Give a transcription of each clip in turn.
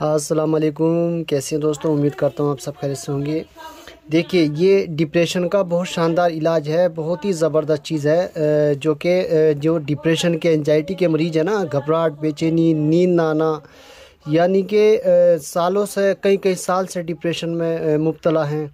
हाँ, अस्सलाम वालेकुम कैसे हैं दोस्तों उम्मीद करता हूँ आप सब खैर से होंगे देखिए ये डिप्रेशन का बहुत शानदार इलाज है बहुत ही ज़बरदस्त चीज़ है जो कि जो डिप्रेशन के एनजाइटी के मरीज़ है ना घबराहट बेचैनी नींद ना आना यानी कि सालों से कई कई साल से डिप्रेशन में मुबतला हैं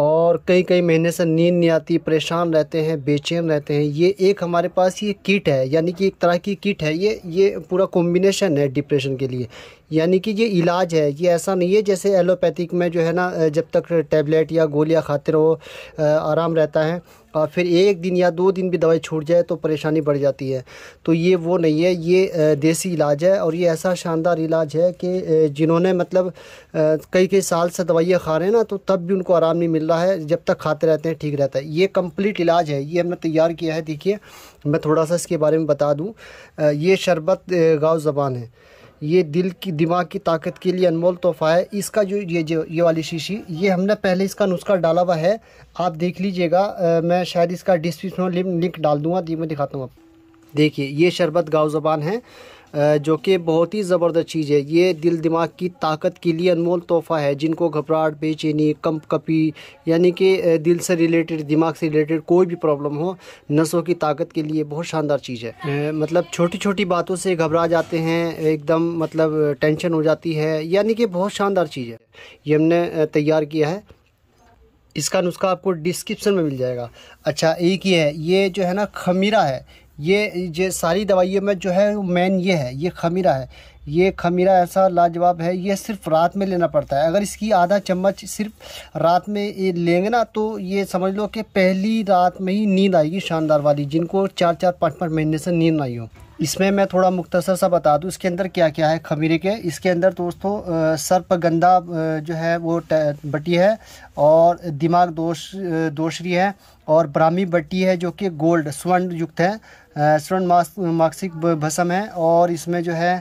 और कई कई महीने से नींद नहीं आती परेशान रहते हैं बेचैन रहते हैं ये एक हमारे पास ये किट है यानी कि एक तरह की किट है ये ये पूरा कॉम्बिनेशन है डिप्रेशन के लिए यानी कि ये इलाज है ये ऐसा नहीं है जैसे एलोपैथिक में जो है ना जब तक टैबलेट या गोलियाँ खाते रहो आराम रहता है और फिर एक दिन या दो दिन भी दवाई छूट जाए तो परेशानी बढ़ जाती है तो ये वो नहीं है ये देसी इलाज है और ये ऐसा शानदार इलाज है कि जिन्होंने मतलब कई कई साल से दवाइयाँ खा रहे हैं ना तो तब भी उनको आराम नहीं मिल रहा है जब तक खाते रहते हैं ठीक रहता है ये कम्प्लीट इलाज है ये हमने तैयार किया है देखिए मैं थोड़ा सा इसके बारे में बता दूँ ये शरबत गाँव ज़बान है ये दिल की दिमाग की ताकत के लिए अनमोल तोहफा है इसका जो ये जो ये वाली शीशी ये हमने पहले इसका नुस्खा डाला हुआ है आप देख लीजिएगा मैं शायद इसका डिस्क्रिप्शन लिंक डाल दूँगा दी मैं दिखाता हूँ आप देखिए ये शरबत गाँव ज़बान है जो कि बहुत ही ज़बरदस्त चीज़ है ये दिल दिमाग की ताकत के लिए अनमोल तोहफ़ा है जिनको घबराहट बेचैनी कम कपी यानी कि दिल से रिलेटेड दिमाग से रिलेटेड कोई भी प्रॉब्लम हो नसों की ताकत के लिए बहुत शानदार चीज़ है मतलब छोटी छोटी बातों से घबरा जाते हैं एकदम मतलब टेंशन हो जाती है यानी कि बहुत शानदार चीज़ है ये हमने तैयार किया है इसका नुस्खा आपको डिस्क्रिप्शन में मिल जाएगा अच्छा एक ही है ये जो है ना खमीरा है ये ये सारी दवाइयों में जो है मेन ये है ये खमीरा है ये खमीरा ऐसा लाजवाब है ये सिर्फ रात में लेना पड़ता है अगर इसकी आधा चम्मच सिर्फ रात में ये लेंगे ना तो ये समझ लो कि पहली रात में ही नींद आएगी शानदार वाली जिनको चार चार पाँच पाँच महीने से नींद आई हो इसमें मैं थोड़ा मुख्तसर सा बता दूँ इसके अंदर क्या क्या है खमीरे के इसके अंदर दोस्तों गंदा जो है वो बटी है और दिमाग दोष दोषरी है और ब्राह्मी बट्टी है जो कि गोल्ड स्वर्ण युक्त है स्वर्ण मासिक भसम है और इसमें जो है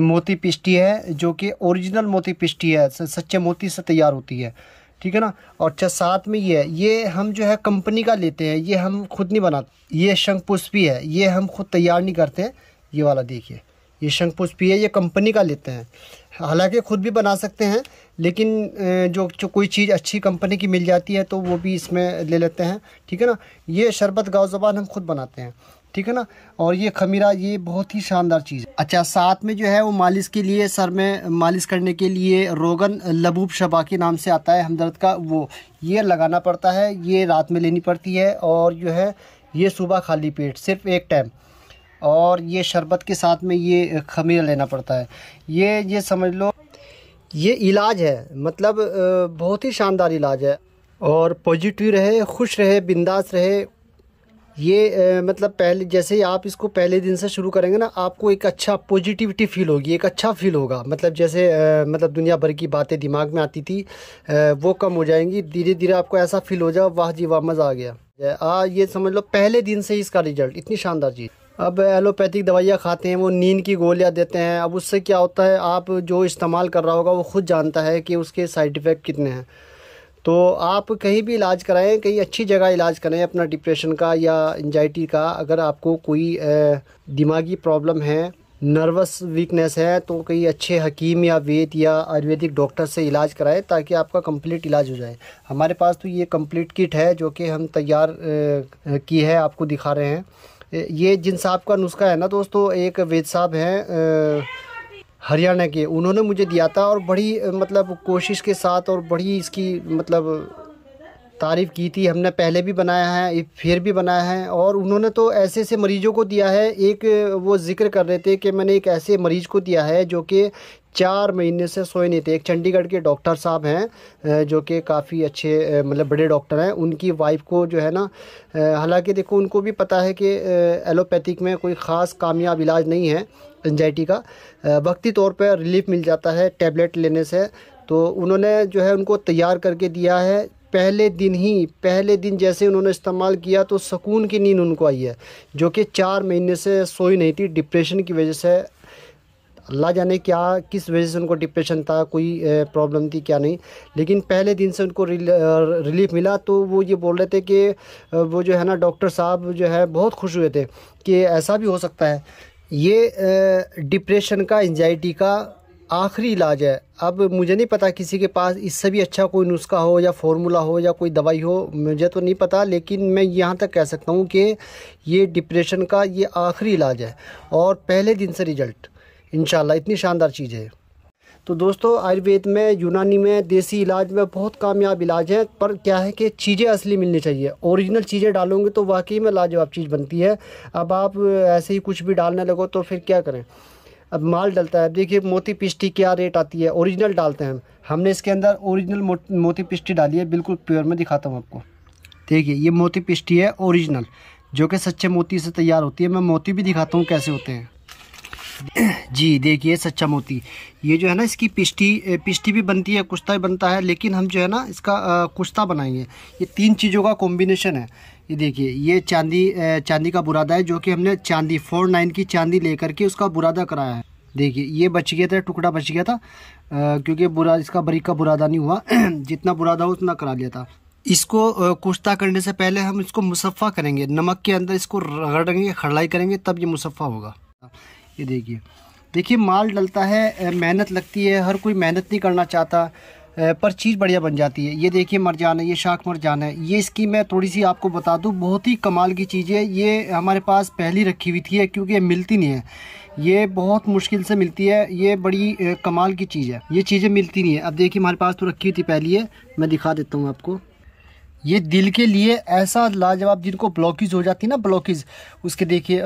मोती पिष्टी है जो कि ओरिजिनल मोती पिष्टी है सच्चे मोती से तैयार होती है ठीक है ना और अच्छा साथ में ये है ये हम जो है कंपनी का लेते हैं ये हम खुद नहीं बनाते ये शंख पुष्पी है ये हम खुद तैयार नहीं करते ये वाला देखिए ये शंख पुष्पी है ये कंपनी का लेते हैं हालांकि ख़ुद भी बना सकते हैं लेकिन जो जो कोई चीज़ अच्छी कंपनी की मिल जाती है तो वो भी इसमें ले लेते हैं ठीक है ना ये शरबत गाँव ज़बान हम खुद बनाते हैं ठीक है ना और ये खमीरा ये बहुत ही शानदार चीज़ है अच्छा साथ में जो है वो मालिश के लिए सर में मालिश करने के लिए रोगन लबूब शबा के नाम से आता है हमदर्द का वो ये लगाना पड़ता है ये रात में लेनी पड़ती है और जो है ये सुबह खाली पेट सिर्फ एक टाइम और ये शरबत के साथ में ये खमीर लेना पड़ता है ये ये समझ लो ये इलाज है मतलब बहुत ही शानदार इलाज है और पॉजिटिव रहे खुश रहे बिंदास रहे ये मतलब पहले जैसे ही आप इसको पहले दिन से शुरू करेंगे ना आपको एक अच्छा पॉजिटिविटी फील होगी एक अच्छा फील होगा मतलब जैसे मतलब दुनिया भर की बातें दिमाग में आती थी वो कम हो जाएंगी धीरे धीरे आपको ऐसा फील हो जाए वाह जी वाह मज़ा आ गया आ ये समझ लो पहले दिन से ही इसका रिजल्ट इतनी शानदार चीज़ अब एलोपैथिक दवाइयाँ खाते हैं वो नींद की गोलियाँ देते हैं अब उससे क्या होता है आप जो इस्तेमाल कर रहा होगा वो खुद जानता है कि उसके साइड इफ़ेक्ट कितने हैं तो आप कहीं भी इलाज कराएं कहीं अच्छी जगह इलाज करें अपना डिप्रेशन का या एनजाइटी का अगर आपको कोई दिमागी प्रॉब्लम है नर्वस वीकनेस है तो कहीं अच्छे हकीम या वेद या आयुर्वेदिक डॉक्टर से इलाज कराएं ताकि आपका कंप्लीट इलाज हो जाए हमारे पास तो ये कंप्लीट किट है जो कि हम तैयार की है आपको दिखा रहे हैं ये जिन साहब का नुस्खा है ना दोस्तों एक वेद साहब हैं हरियाणा के उन्होंने मुझे दिया था और बड़ी मतलब कोशिश के साथ और बड़ी इसकी मतलब तारीफ़ की थी हमने पहले भी बनाया है फिर भी बनाया है और उन्होंने तो ऐसे ऐसे मरीज़ों को दिया है एक वो ज़िक्र कर रहे थे कि मैंने एक ऐसे मरीज़ को दिया है जो कि चार महीने से सोए नहीं थे एक चंडीगढ़ के डॉक्टर साहब हैं जो कि काफ़ी अच्छे मतलब बड़े डॉक्टर हैं उनकी वाइफ को जो है ना हालांकि देखो उनको भी पता है कि एलोपैथिक में कोई ख़ास कामयाब इलाज नहीं है एनजाइटी का वक्ती तौर पर रिलीफ मिल जाता है टेबलेट लेने से तो उन्होंने जो है उनको तैयार करके दिया है पहले दिन ही पहले दिन जैसे उन्होंने इस्तेमाल किया तो सुकून की नींद उनको आई है जो कि चार महीने से सोई नहीं थी डिप्रेशन की वजह से अल्लाह जाने क्या किस वजह से उनको डिप्रेशन था कोई प्रॉब्लम थी क्या नहीं लेकिन पहले दिन से उनको रिल, रिलीफ मिला तो वो ये बोल रहे थे कि वो जो है ना डॉक्टर साहब जो है बहुत खुश हुए थे कि ऐसा भी हो सकता है ये डिप्रेशन का एनजाइटी का आखिरी इलाज है अब मुझे नहीं पता किसी के पास इससे भी अच्छा कोई नुस्खा हो या फार्मूला हो या कोई दवाई हो मुझे तो नहीं पता लेकिन मैं यहाँ तक कह सकता हूँ कि ये डिप्रेशन का ये आखिरी इलाज है और पहले दिन से रिजल्ट इनशाला इतनी शानदार चीज़ है तो दोस्तों आयुर्वेद में यूनानी में देसी इलाज में बहुत कामयाब इलाज हैं पर क्या है कि चीज़ें असली मिलनी चाहिए ओरिजिनल चीज़ें डालोगे तो वाकई में लाजवाब चीज़ बनती है अब आप ऐसे ही कुछ भी डालने लगो तो फिर क्या करें अब माल डलता है अब देखिए मोती पिस्टी क्या रेट आती है ओरिजिनल डालते हैं हमने इसके अंदर ओरिजिनल मोती पिस्टी डाली है बिल्कुल प्योर में दिखाता हूँ आपको देखिए ये मोती पिस्टी है ओरिजिनल जो कि सच्चे मोती से तैयार होती है मैं मोती भी दिखाता हूँ कैसे होते हैं जी देखिए सच्चा मोती ये जो है ना इसकी पिष्टी पिष्टी भी बनती है कुश्ता भी बनता है लेकिन हम जो है ना इसका कुश्ता बनाएंगे ये तीन चीज़ों का कॉम्बिनेशन है ये देखिए ये चांदी चांदी का बुरादा है जो कि हमने चांदी फोर नाइन की चांदी लेकर के उसका बुरादा कराया है देखिए ये बच गया था टुकड़ा बच गया था क्योंकि बुरा इसका बरीक का बुरादा नहीं हुआ जितना बुरादा हो उतना करा लिया था इसको कुश्ता करने से पहले हम इसको मुसफ़ा करेंगे नमक के अंदर इसको रगड़ेंगे खड़लाई करेंगे तब ये मुसफ़ा होगा ये देखिए देखिए माल डलता है मेहनत लगती है हर कोई मेहनत नहीं करना चाहता पर चीज़ बढ़िया बन जाती है ये देखिए मर जाना है ये शाख मर जाना है ये इसकी मैं थोड़ी सी आपको बता दूँ बहुत ही कमाल की चीज़ है ये हमारे पास पहली रखी हुई थी क्योंकि ये मिलती नहीं है ये बहुत मुश्किल से मिलती है ये बड़ी कमाल की चीज़ है ये चीज़ें मिलती नहीं है अब देखिए हमारे पास तो रखी हुई थी पहली है मैं दिखा देता हूँ आपको ये दिल के लिए ऐसा लाजवाब जिनको ब्लॉकेज हो जाती है ना ब्लॉकेज उसके देखिए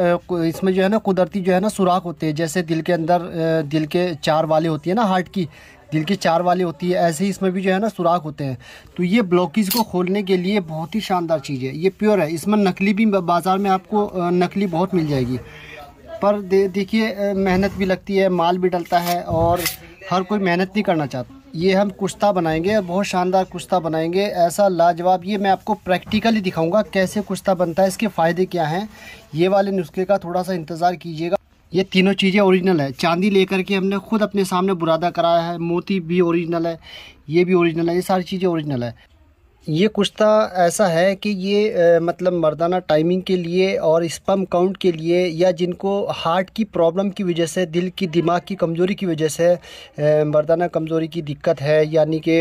इसमें जो है ना कुदरती जो है ना सुराख होते हैं जैसे दिल के अंदर दिल के चार वाले होती है ना हार्ट की दिल के चार वाले होती है ऐसे ही इसमें भी जो है ना सुराख होते हैं तो ये ब्लॉकेज को खोलने के लिए बहुत ही शानदार चीज़ है ये प्योर है इसमें नकली भी बाज़ार में आपको नकली बहुत मिल जाएगी पर देखिए मेहनत भी लगती है माल भी डलता है और हर कोई मेहनत नहीं करना चाहता ये हम कुश्ता बनाएंगे और बहुत शानदार कुश्ता बनाएंगे ऐसा लाजवाब ये मैं आपको प्रैक्टिकली दिखाऊंगा कैसे कुश्ता बनता है इसके फ़ायदे क्या हैं ये वाले नुस्खे का थोड़ा सा इंतज़ार कीजिएगा ये तीनों चीज़ें ओरिजिनल है चांदी लेकर के हमने खुद अपने सामने बुरादा कराया है मोती भी ओरिजिनल है ये भी ओरिजिनल है ये सारी चीज़ें ओरिजिनल है ये कुश्ता ऐसा है कि ये आ, मतलब मर्दाना टाइमिंग के लिए और स्पम काउंट के लिए या जिनको हार्ट की प्रॉब्लम की वजह से दिल की दिमाग की कमज़ोरी की वजह से आ, मर्दाना कमज़ोरी की दिक्कत है यानी कि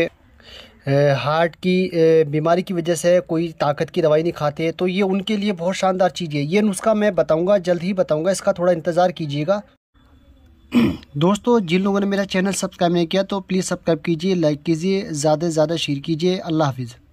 हार्ट की बीमारी की वजह से कोई ताकत की दवाई नहीं खाते तो ये उनके लिए बहुत शानदार चीज़ है ये नुस्खा मैं बताऊँगा जल्द ही बताऊँगा इसका थोड़ा इंतज़ार कीजिएगा दोस्तों जिन लोगों ने मेरा चैनल सब्सक्राइब नहीं किया तो प्लीज़ सब्सक्राइब कीजिए लाइक कीजिए ज़्यादा से ज़्यादा शेयर कीजिए अल्लाह हाफिज़